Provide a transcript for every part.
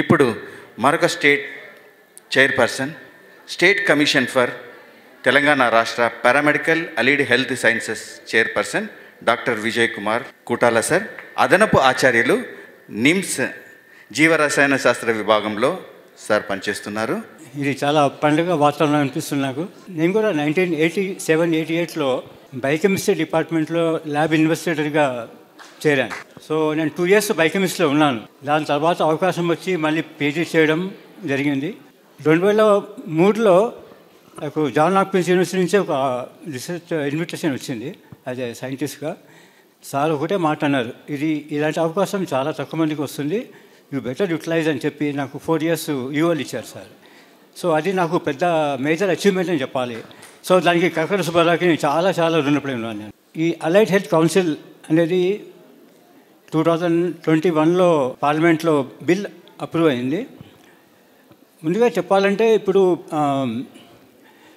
ఇప్పుడు మరొక state chairperson state commission for Telangana రాష్ట్ర paramedical allied health sciences chairperson doctor Vijay Kumar Kootala sir అదనపు ఆచార్యులు నిమ్స్ జీవరసాయన శాస్త్ర విభాగంలో సార్ పనిచేస్తున్నారు ఇది చాలా పండుగ వాతావరణం అనిపిస్తుంది నాకు నేను కూడా నైన్టీన్ ఎయిటీ సెవెన్ ఎయిటీ ఎయిట్లో బయోకెమిస్ట్రీ డిపార్ట్మెంట్లో ల్యాబ్ ఇన్వెస్టిగేటర్గా చేరాను సో నేను టూ ఇయర్స్ బైకెమిస్ట్లో ఉన్నాను దాని తర్వాత అవకాశం వచ్చి మళ్ళీ పీజీ చేయడం జరిగింది రెండు వేల మూడులో నాకు జాన్ హాప్కిన్స్ యూనివర్సిటీ నుంచి ఒక రీసెర్చ్ ఇన్విటేషన్ వచ్చింది యాజ్ ఏ సైంటిస్ట్గా సార్ ఒకటే మాట అన్నారు ఇది ఇలాంటి అవకాశం చాలా తక్కువ మందికి వస్తుంది యూ బెటర్ యూటిలైజ్ అని చెప్పి నాకు ఫోర్ ఇయర్స్ యూఎల్ ఇచ్చారు సార్ సో అది నాకు పెద్ద మేజర్ అచీవ్మెంట్ అని చెప్పాలి సో దానికి కక్కడ సుబ్బారావుకి నేను చాలా చాలా రుణపడి ఉన్నాను నేను ఈ అలైట్ హెల్త్ కౌన్సిల్ అనేది టూ థౌజండ్ ట్వంటీ వన్లో పార్లమెంట్లో బిల్ అప్రూవ్ అయింది ముందుగా చెప్పాలంటే ఇప్పుడు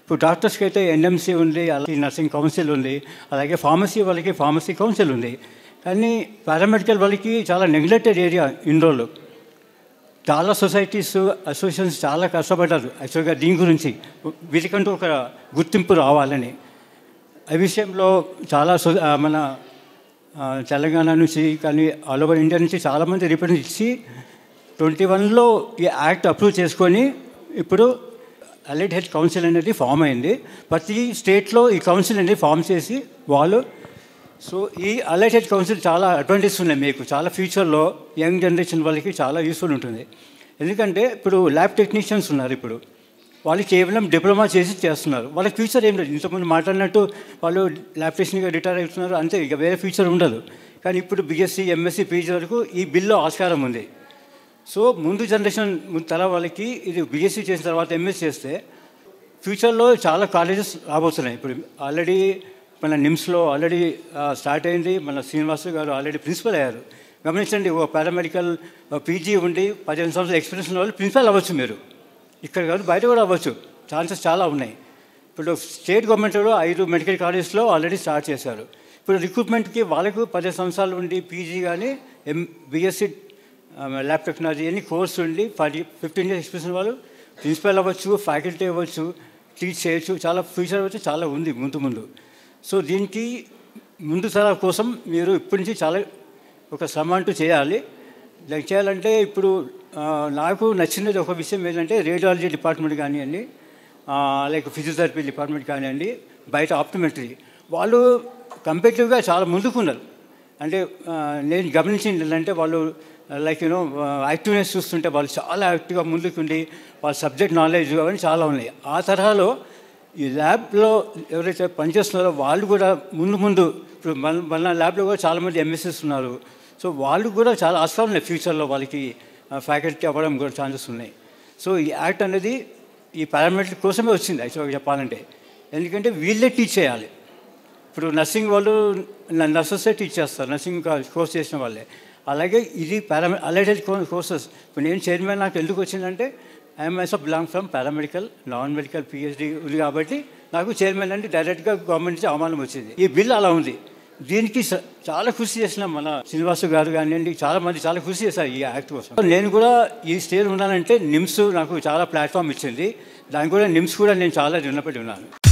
ఇప్పుడు డాక్టర్స్కి అయితే ఎన్ఎంసీ ఉంది అలాగే నర్సింగ్ కౌన్సిల్ ఉంది అలాగే ఫార్మసీ వాళ్ళకి ఫార్మసీ కౌన్సిల్ ఉంది కానీ పారామెడికల్ వాళ్ళకి చాలా నెగ్లెక్టెడ్ ఏరియా ఇండోర్లో చాలా సొసైటీస్ అసోసియేషన్స్ చాలా కష్టపడ్డారు యాక్చువల్గా దీని గురించి వీటికంటూ ఒక గుర్తింపు రావాలని ఆ విషయంలో చాలా మన తెలంగాణ నుంచి కానీ ఆల్ ఓవర్ ఇండియా నుంచి చాలామంది రిప్రజెంట్ ఇచ్చి ట్వంటీ వన్లో ఈ యాక్ట్ అప్రూవ్ చేసుకొని ఇప్పుడు అలైడ్ హెల్త్ కౌన్సిల్ అనేది ఫామ్ అయింది ప్రతి స్టేట్లో ఈ కౌన్సిల్ అనేది ఫామ్ చేసి వాళ్ళు సో ఈ అలైడ్ హెల్త్ కౌన్సిల్ చాలా అడ్వాంటేజ్ ఉన్నాయి మీకు చాలా ఫ్యూచర్లో యంగ్ జనరేషన్ వాళ్ళకి చాలా యూస్ఫుల్ ఉంటుంది ఎందుకంటే ఇప్పుడు ల్యాబ్ టెక్నీషియన్స్ ఉన్నారు ఇప్పుడు వాళ్ళు కేవలం డిప్లొమా చేసి చేస్తున్నారు వాళ్ళ ఫ్యూచర్ ఏం లేదు ఇంతకుముందు మాట్లాడినట్టు వాళ్ళు ల్యాబ్ టెక్నీగా రిటైర్ అవుతున్నారు అంతే ఇక వేరే ఫ్యూచర్ ఉండదు కానీ ఇప్పుడు బిఎస్సీ ఎంఎస్సీ పీజీ వరకు ఈ బిల్లో ఆస్కారం ఉంది సో ముందు జనరేషన్ తర వాళ్ళకి ఇది బీఎస్సీ చేసిన తర్వాత ఎంఎస్సీ చేస్తే ఫ్యూచర్లో చాలా కాలేజెస్ రాబోతున్నాయి ఇప్పుడు ఆల్రెడీ మన నిమ్స్లో ఆల్రెడీ స్టార్ట్ అయింది మన శ్రీనివాస్ గారు ఆల్రెడీ ప్రిన్సిపల్ అయ్యారు గమనించండి ఒక పారామెడికల్ పీజీ ఉండి పదిహేను సంవత్సరాల ఎక్స్పీరియన్స్ ఉన్న వాళ్ళు ప్రిన్సిపల్ అవ్వచ్చు మీరు ఇక్కడ కాదు బయట కూడా అవ్వచ్చు ఛాన్సెస్ చాలా ఉన్నాయి ఇప్పుడు స్టేట్ గవర్నమెంట్ కూడా ఐదు మెడికల్ కాలేజెస్లో ఆల్రెడీ స్టార్ట్ చేశారు ఇప్పుడు రిక్రూట్మెంట్కి వాళ్ళకు పదిహేను సంవత్సరాలు ఉండి పీజీ కానీ ఎం బీఎస్సీ ల్యాబ్ టెక్నాలజీ అన్ని కోర్స్ ఉండి పది ఫిఫ్టీన్ ఇయర్స్ ఎక్స్పీరియన్స్ వాళ్ళు ప్రిన్సిపల్ అవ్వచ్చు ఫ్యాకల్టీ అవ్వచ్చు టీచ్ చేయొచ్చు చాలా ఫ్యూచర్ అవ్వచ్చు చాలా ఉంది ముందు ముందు సో దీనికి ముందు తరాల కోసం మీరు ఇప్పటి నుంచి చాలా ఒక సమాంటు చేయాలి లైక్ చేయాలంటే ఇప్పుడు నాకు నచ్చినది ఒక విషయం ఏంటంటే రేడియాలజీ డిపార్ట్మెంట్ కానివ్వండి లైక్ ఫిజియోథెరపీ డిపార్ట్మెంట్ కానివ్వండి బయట ఆప్టోమెట్రీ వాళ్ళు కంపేటివ్గా చాలా ముందుకున్నారు అంటే నేను గమనించింది ఏంటంటే వాళ్ళు లైక్ యూనో యాక్టివ్నెస్ చూస్తుంటే వాళ్ళు చాలా యాక్టివ్గా ముందుకుండి వాళ్ళ సబ్జెక్ట్ నాలెడ్జ్ అవన్నీ చాలా ఉన్నాయి ఆ తరహాలో ఈ ల్యాబ్లో ఎవరైతే పనిచేస్తున్నారో వాళ్ళు కూడా ముందు ముందు ఇప్పుడు మన మన ల్యాబ్లో కూడా చాలామంది ఎంఎస్ఎస్ ఉన్నారు సో వాళ్ళు కూడా చాలా అవసరం ఉన్నాయి ఫ్యూచర్లో వాళ్ళకి ఫ్యాకల్టీ అవ్వడం కూడా ఛాన్సెస్ ఉన్నాయి సో ఈ యాక్ట్ అనేది ఈ పారామెట్రిక్ కోసమే వచ్చింది యాక్చువల్గా చెప్పాలంటే ఎందుకంటే వీళ్ళే టీచ్ చేయాలి ఇప్పుడు నర్సింగ్ వాళ్ళు నర్సెస్ టీచ్ చేస్తారు నర్సింగ్ కోర్స్ చేసిన వాళ్ళే అలాగే ఇది పారామె అలైడెడ్ కోర్సెస్ ఇప్పుడు నేను చైర్మన్ నాకు ఎందుకు వచ్చిందంటే I'm of belong from paramedical non medical PhD ఉంది కాబట్టి నాకు చైర్మన్ అంటే డైరెక్ట్గా గవర్నమెంట్ నుంచి అవమానం వచ్చింది ఈ బిల్ అలా ఉంది దీనికి చాలా కృషి చేసిన మన శ్రీనివాసు గారు కానివ్వండి చాలా మంది చాలా కృషి చేశారు ఈ యాక్ట్ కోసం నేను కూడా ఈ స్టేజ్ ఉన్నానంటే నిమ్స్ నాకు చాలా ప్లాట్ఫామ్ ఇచ్చింది దానికి కూడా నిమ్స్ కూడా నేను చాలా రుణపడి ఉన్నాను